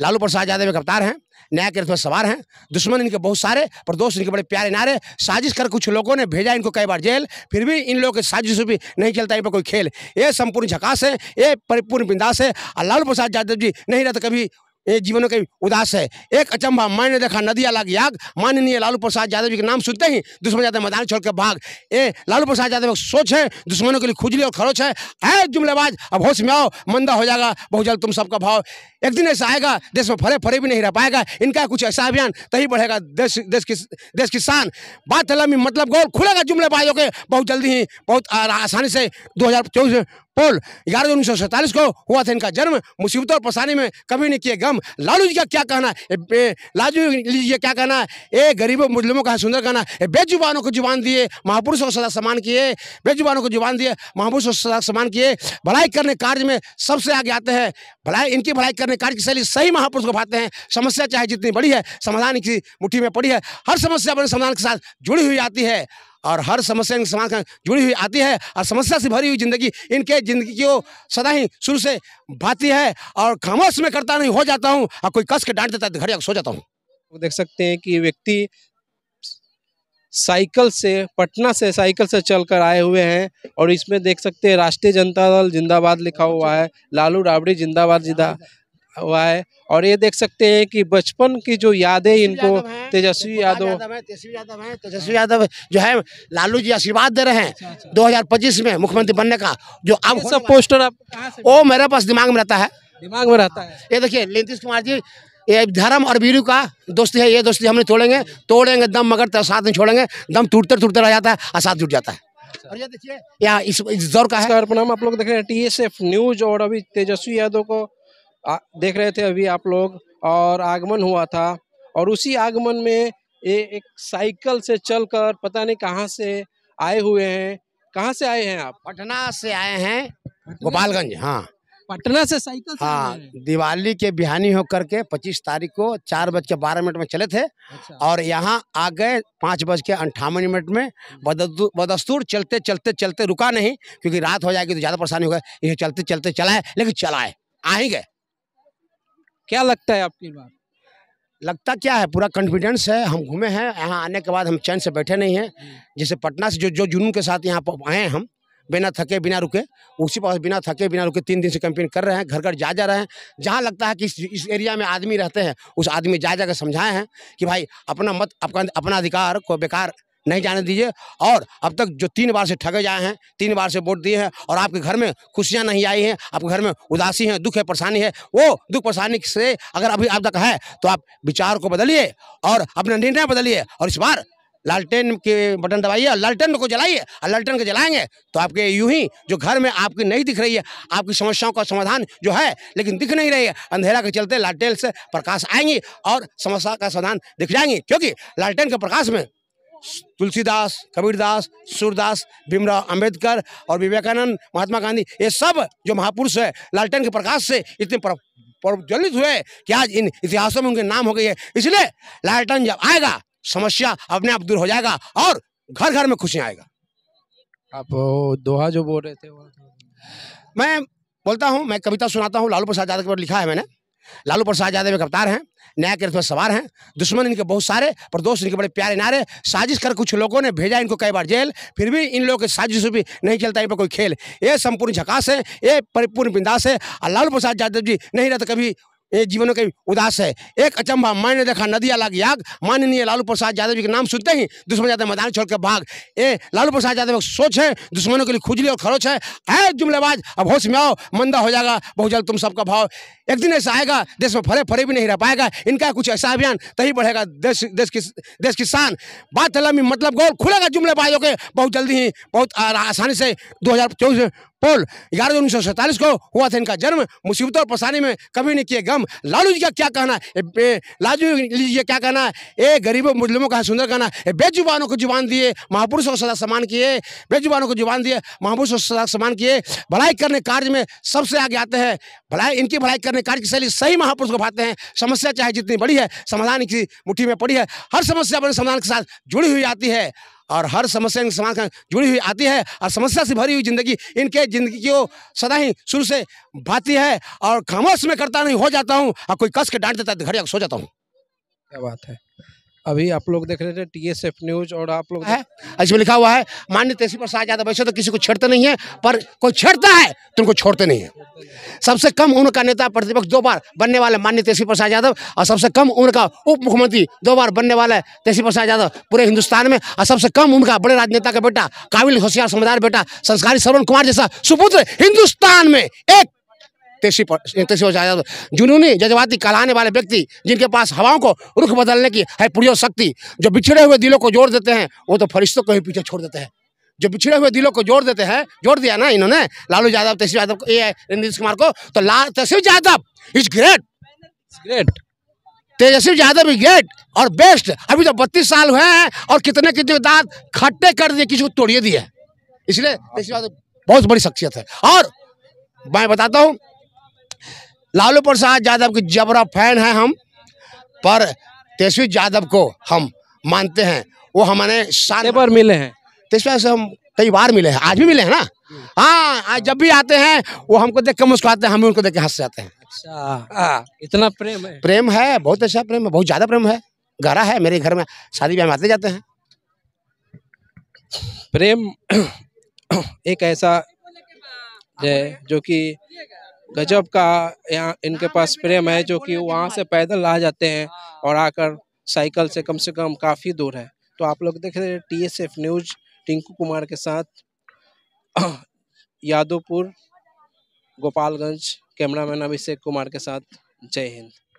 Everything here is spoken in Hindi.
लालू प्रसाद यादव एक अवतार हैं नया किरत में सवार हैं दुश्मन इनके बहुत सारे पर दोस्त इनके बड़े प्यारे नारे साजिश कर कुछ लोगों ने भेजा इनको कई बार जेल फिर भी इन लोगों के साजिश भी नहीं चलता इन पर कोई खेल ये संपूर्ण झकास है ये परिपूर्ण बिंदास है और लालू प्रसाद यादव जी नहीं रहते तो कभी ये जीवनों के उदास है एक अचंभा मैंने देखा नदी अलग याग माननीय लालू प्रसाद यादव जी के नाम सुनते ही दुश्मन जाते मैदान के भाग ए लालू प्रसाद यादव सोच है दुश्मनों के लिए खुजली और खरोच है आए जुमलेबाज अब होश में आओ मंदा हो जाएगा बहुत जल्द तुम सबका भाव एक दिन ऐसा आएगा देश में फरे फरे भी नहीं रह पाएगा इनका कुछ ऐसा अभियान तभी बढ़ेगा देश देश की देश की शान बात लम्बी मतलब गौर खुलेगा जुमलेबाजों के बहुत जल्दी ही बहुत आसानी से दो पोल ग्यारह उन्नीस सौ सैंतालीस को हुआ था इनका जन्म मुसीबतों और परेशानी में कभी नहीं किए गम लालू जी का क्या कहना है लालू जी का क्या कहना है ए गरीबों मुजलिमों का सुंदर कहना है बेजुबानों को जुबान दिए महापुरुषों को सदा सम्मान किए बेजुबानों को जुबान दिए महापुरुषों को सदा सम्मान किए भलाई करने कार्य में सबसे आगे आते हैं भलाई इनकी भलाई करने कार्य की शैली सही महापुरुष को भाते हैं समस्या चाहे जितनी बड़ी है समाधान की मुठ्ठी में पड़ी है हर समस्या अपने समाधान के साथ जुड़ी हुई आती है और हर समस्या समाज जुड़ी हुई आती है और समस्या से भरी हुई जिंदगी इनके जिंदगी को सदा ही शुरू से भाती है और खामोश में करता नहीं हो जाता हूँ और कोई कस के डांट देता है तो घर जाकर सो जाता हूँ देख सकते हैं कि व्यक्ति साइकिल से पटना से साइकिल से चलकर आए हुए हैं और इसमें देख सकते हैं राष्ट्रीय जनता दल जिंदाबाद लिखा हुआ है लालू राबड़ी जिंदाबाद जिंदा हुआ है और ये देख सकते हैं कि बचपन की जो यादें इनको तेजस्वी यादव तेजस्वी यादव है तेजस्वी यादव जो है लालू जी आशीर्वाद दे रहे हैं 2025 अच्छा, अच्छा। में मुख्यमंत्री बनने का जो अब सब पोस्टर अब वो मेरे पास दिमाग में रहता है दिमाग में रहता है ये देखिए नीतीश कुमार जी ये धर्म और वीरू का दोस्ती है ये दोस्ती हमने तोड़ेंगे तोड़ेंगे दम मगर साथ नहीं छोड़ेंगे दम टूटते टूटते रह जाता है और साथ जुट जाता है अच्छा। और ये देखिए यहाँ इस, इस दौर का है आप लोग देख रहे हैं टी न्यूज और अभी तेजस्वी यादव को देख रहे थे अभी आप लोग और आगमन हुआ था और उसी आगमन में ये एक साइकिल से चलकर पता नहीं कहाँ से आए हुए हैं कहाँ से आए हैं आप पटना से आए हैं गोपालगंज हाँ पटना से साइकिल हाँ दिवाली के बिहानी होकर के पच्चीस तारीख को चार बज के बारह मिनट में चले थे अच्छा। और यहाँ आ गए पाँच बज के अंठावन मिनट में बदस्तूर चलते चलते चलते रुका नहीं क्योंकि रात हो जाएगी तो ज़्यादा परेशानी होगा ये चलते चलते चलाए लेकिन चलाए आ ही गए क्या लगता है आपकी बात लगता क्या है पूरा कॉन्फिडेंस है हम घूमे हैं यहाँ आने के बाद हम चैन से बैठे नहीं हैं जैसे पटना से जो जो जुनून के साथ यहाँ आए हम बिना थके बिना रुके उसी पास बिना थके बिना रुके तीन दिन से कैंपेन कर रहे हैं घर घर जा जा रहे हैं जहाँ लगता है कि इस, इस एरिया में आदमी रहते हैं उस आदमी जा जा कर समझाए हैं कि भाई अपना मत अपना अपना अधिकार को बेकार नहीं जाने दीजिए और अब तक जो तीन बार से ठगे जाए हैं तीन बार से वोट दिए हैं और आपके घर में खुशियाँ नहीं आई हैं आपके घर में उदासी है दुख है परेशानी है वो दुख परेशानी से अगर अभी आप तक है तो आप विचार को बदलिए और अपना निर्णय बदलिए और इस बार लालटेन के बटन दबाइए और लालटेन को जलाइए और लालटेन को जलाएंगे तो आपके यूं ही जो घर में आपकी नहीं दिख रही है आपकी समस्याओं का समाधान जो है लेकिन दिख नहीं रही है अंधेरा के चलते लालटेन से प्रकाश आएंगी और समस्या का समाधान दिख जाएंगी क्योंकि लालटेन के प्रकाश में तुलसीदास कबीरदास सूरदास भीमराव अंबेडकर और विवेकानंद महात्मा गांधी ये सब जो महापुरुष है लालटेन के प्रकाश से इतने प्रज्वलित हुए कि आज इन इतिहासों में उनके नाम हो गए है इसलिए लालटेन जब आएगा समस्या अपने आप दूर हो जाएगा और घर घर में खुशी आएगा आप दोहा जो बोल रहे थे मैं बोलता हूँ मैं कविता सुनाता हूँ लालू प्रसाद यादव के ऊपर लिखा है मैंने लालू प्रसाद यादव एक अवतार हैं न्याय के रथ में सवार हैं दुश्मन इनके बहुत सारे पर दोस्त इनके बड़े प्यारे नारे साजिश कर कुछ लोगों ने भेजा इनको कई बार जेल फिर भी इन लोगों के साजिश भी नहीं चलता इन पर कोई खेल ये संपूर्ण झकास है ये परिपूर्ण बिंदास है और लालू प्रसाद यादव जी नहीं रहते कभी ये जीवन के उदास है एक अचंभा मैंने देखा नदिया लाग याग माननीय लालू प्रसाद यादव जी के नाम सुनते ही दुश्मन यादव मैदान छोड़कर भाग ए लालू प्रसाद यादव सोच है दुश्मनों के लिए खुजली और खरोच है ऐ जुमलेबाज अब होश में आओ मंदा हो जाएगा बहुत जल्द तुम सबका भाव एक दिन ऐसा आएगा देश में फले फरे भी नहीं रह पाएगा इनका कुछ ऐसा अभियान तभी बढ़ेगा देश देश की देश की शान बात लम्बी मतलब गौर खुलेगा जुमले जुमलेबाजों के बहुत जल्दी ही बहुत आसानी से दो हज़ार चौबीस पोल ग्यारह उन्नीस सौ सैंतालीस को हुआ था इनका जन्म मुसीबतों और परेशानी में कभी नहीं किए गम लालू जी का क्या कहना है लालू जी का क्या कहना है ए गरीबों मुजलिमों का सुंदर कहना है बेजुबानों को जुबान दिए महापुरुषों को सदा सम्मान किए बेजुबानों को जुबान दिए महापुरुषों को सदा सम्मान किए भलाई करने कार्य में सबसे आगे आते हैं भलाई इनकी भलाई करने अपने कार्य की शैली सही महापुरुष को भाते हैं समस्या चाहे जितनी बड़ी है समाधान की मुठ्ठी में पड़ी है हर समस्या अपने समाधान के साथ जुड़ी हुई आती है और हर समस्या इनके समाज जुड़ी हुई आती है और समस्या से भरी हुई जिंदगी इनके जिंदगी को सदा ही शुरू से भाती है और खामोश में करता नहीं हो जाता हूँ और कोई कस के डांट देता है तो घड़िया सो जाता हूँ क्या बात है अभी आप लोग देख रहे थे टीएसएफ न्यूज और आप लोग इसमें लिखा हुआ है मान्य तेजी प्रसाद यादव वैसे तो किसी को छेड़ते नहीं है पर कोई छेड़ता है तो उनको छोड़ते नहीं है सबसे कम उम्र का नेता प्रतिपक्ष दो बार बनने वाले मान्य तेजी प्रसाद यादव और सबसे कम उम्र का उप मुख्यमंत्री दो बार बनने वाले तेजी प्रसाद यादव पूरे हिंदुस्तान में और सबसे कम उम्र का बड़े राजनेता का बेटा काबिल होशियार समझदार बेटा संस्कारी श्रवण कुमार जैसा सुपुत्र हिंदुस्तान में एक तेसी तेजी हो जाए जुनूनी जज्बाती कहलाने वाले व्यक्ति जिनके पास हवाओं को रुख बदलने की है प्रिय शक्ति जो बिछड़े हुए दिलों को जोड़ देते हैं वो तो फरिश्तों को ही पीछे छोड़ देते हैं जो बिछड़े हुए दिलों को जोड़ देते हैं जोड़ दिया ना इन्होंने लालू यादव तेजस्वी यादव ये नीतीश कुमार को तो ला Teji Yadav is great great Tejashwi Yadav is great और बेस्ट अभी तो बत्तीस साल हुए हैं और कितने कितने दाँत खट्टे कर दिए किसी को तोड़िए दिए इसलिए तेजस्वी यादव बहुत बड़ी शख्सियत है और मैं बताता हूँ लालू प्रसाद यादव के जबरा फैन हैं हम पर तेजस्वी यादव को हम मानते हैं वो हमारे सारे पर मिले हैं तेजस्वी से हम कई बार मिले हैं आज भी मिले हैं ना हाँ जब भी आते हैं वो हमको देख के मुस्कुराते हैं हम उनको देख के हंस जाते हैं अच्छा हाँ। इतना प्रेम है प्रेम है बहुत अच्छा प्रेम है बहुत ज़्यादा प्रेम है गहरा है मेरे घर में शादी ब्याह में आते जाते हैं प्रेम एक ऐसा जो कि गजब का यहाँ इनके पास प्रेम है जो कि वहाँ से पैदल आ जाते हैं और आकर साइकिल से कम से कम काफ़ी दूर है तो आप लोग देख रहे हैं T S F news Tinku Kumar के साथ यादवपुर गोपालगंज कैमरामैन अभिषेक कुमार के साथ जय हिंद